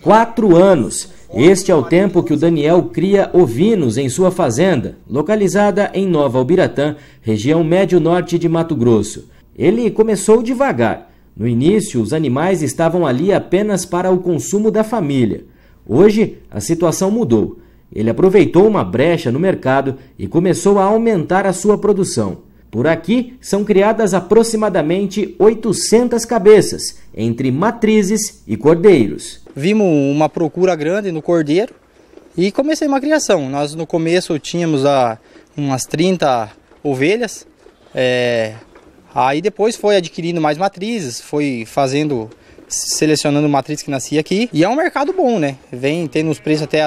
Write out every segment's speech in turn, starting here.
Quatro anos. Este é o tempo que o Daniel cria ovinos em sua fazenda, localizada em Nova Albiratã, região médio-norte de Mato Grosso. Ele começou devagar. No início, os animais estavam ali apenas para o consumo da família. Hoje, a situação mudou. Ele aproveitou uma brecha no mercado e começou a aumentar a sua produção. Por aqui são criadas aproximadamente 800 cabeças, entre matrizes e cordeiros. Vimos uma procura grande no cordeiro e comecei uma criação. Nós no começo tínhamos a, ah, umas 30 ovelhas, é, aí depois foi adquirindo mais matrizes, foi fazendo selecionando matriz que nascia aqui. E é um mercado bom, né? Vem tendo os preços até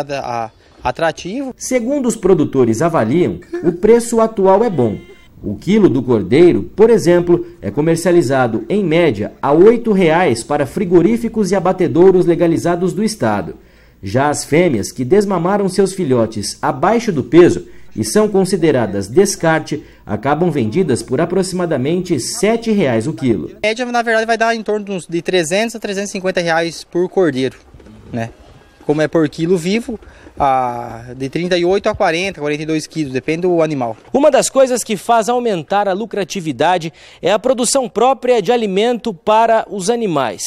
atrativo. Segundo os produtores avaliam, o preço atual é bom, o quilo do cordeiro, por exemplo, é comercializado em média a R$ 8,00 para frigoríficos e abatedouros legalizados do estado. Já as fêmeas que desmamaram seus filhotes abaixo do peso e são consideradas descarte acabam vendidas por aproximadamente R$ 7,00 o quilo. A média, na verdade, vai dar em torno de 300 a 350 reais por cordeiro, né? como é por quilo vivo, a, de 38 a 40, 42 quilos, depende do animal. Uma das coisas que faz aumentar a lucratividade é a produção própria de alimento para os animais.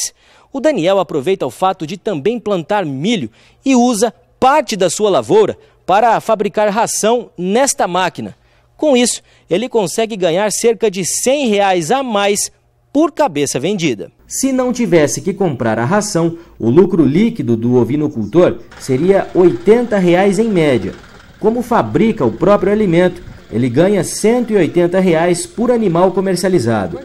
O Daniel aproveita o fato de também plantar milho e usa parte da sua lavoura para fabricar ração nesta máquina. Com isso, ele consegue ganhar cerca de R$ 100 a mais por cabeça vendida. Se não tivesse que comprar a ração, o lucro líquido do ovinocultor seria R$ reais em média. Como fabrica o próprio alimento, ele ganha R$ 180 reais por animal comercializado.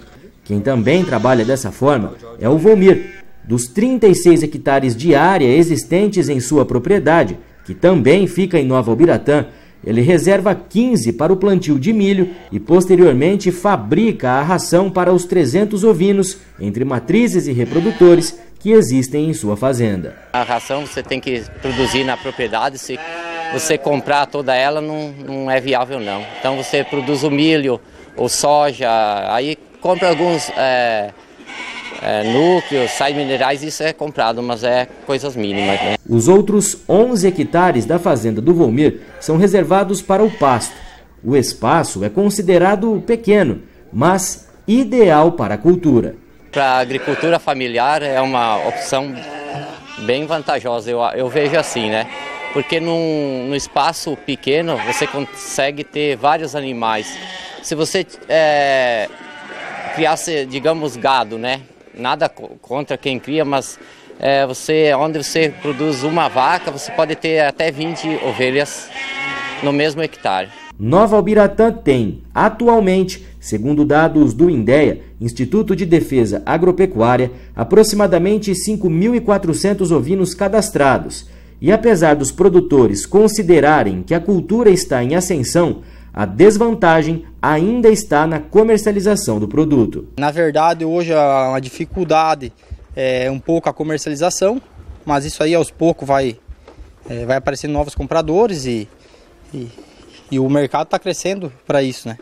Quem também trabalha dessa forma é o Vomir. Dos 36 hectares de área existentes em sua propriedade, que também fica em Nova Ubiratã, ele reserva 15 para o plantio de milho e posteriormente fabrica a ração para os 300 ovinos, entre matrizes e reprodutores, que existem em sua fazenda. A ração você tem que produzir na propriedade, se você comprar toda ela não, não é viável não. Então você produz o milho ou soja, aí compra alguns é, é, núcleos, sais minerais, isso é comprado, mas é coisas mínimas. Né? Os outros 11 hectares da fazenda do Volmir são reservados para o pasto. O espaço é considerado pequeno, mas ideal para a cultura. Para a agricultura familiar é uma opção bem vantajosa, eu, eu vejo assim, né? Porque num, num espaço pequeno você consegue ter vários animais. Se você é, criasse, digamos, gado, né? nada contra quem cria, mas é, você, onde você produz uma vaca, você pode ter até 20 ovelhas no mesmo hectare. Nova Albiratã tem, atualmente, segundo dados do INDEA, Instituto de Defesa Agropecuária, aproximadamente 5.400 ovinos cadastrados. E apesar dos produtores considerarem que a cultura está em ascensão, a desvantagem ainda está na comercialização do produto. Na verdade, hoje a dificuldade é um pouco a comercialização, mas isso aí aos poucos vai, é, vai aparecendo novos compradores e, e, e o mercado está crescendo para isso, né?